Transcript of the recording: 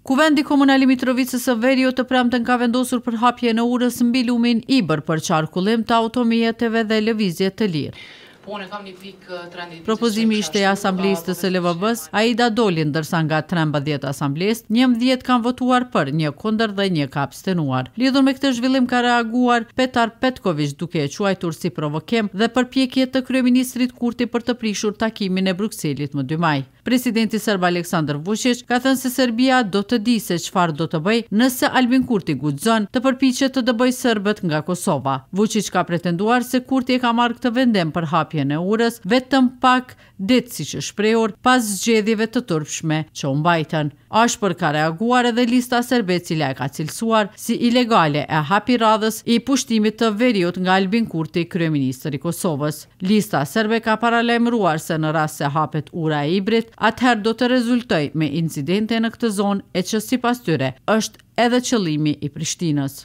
Kuvendi Komunali Mitrovicës e Verjo të premten ka vendosur për hapje në urës mbi lumin i bërë për qarkullim të automijeteve dhe levizjet të lirë. Po, uh, Propozimi ishte e asamblist të pra, së Aida a i da dolin dërsa nga 13 Asamblistë, një 10 kanë votuar për një kondër dhe një ka abstenuar. Lidhur me këtë zhvillim ka reaguar Petar Petkovic duke e quajtur si provokem dhe për pjekjet të Kryeministrit Kurti për të prishur takimin e Bruxellit më 2 maj. Presidenti Serb Aleksandr Vučić ka thënë se Serbia do të di se çfarë do të bëj nëse Albin Kurti guxon të përpiqet të dëbojë serbët nga Kosova. Vučić ka pretenduar se Kurti e ka marrë këtë vendim për hapjen e urës vetëm pak ditë siç e shprehur pas zgjedhjeve të turpshme që u mbajtën. Ashpër ka reaguar edhe lista serbe e cila e ka cilësuar si ilegale e hapi radhës i pushtimit të veriut nga Albin Kurti, kryeministri i Kosovës. Lista serbe ka paralajmëruar se në rast se hapet ura e Ibrit, atëherë do të rezultoj me incidente në këtë zonë e që si pas tyre është edhe qëlimi i Prishtinës.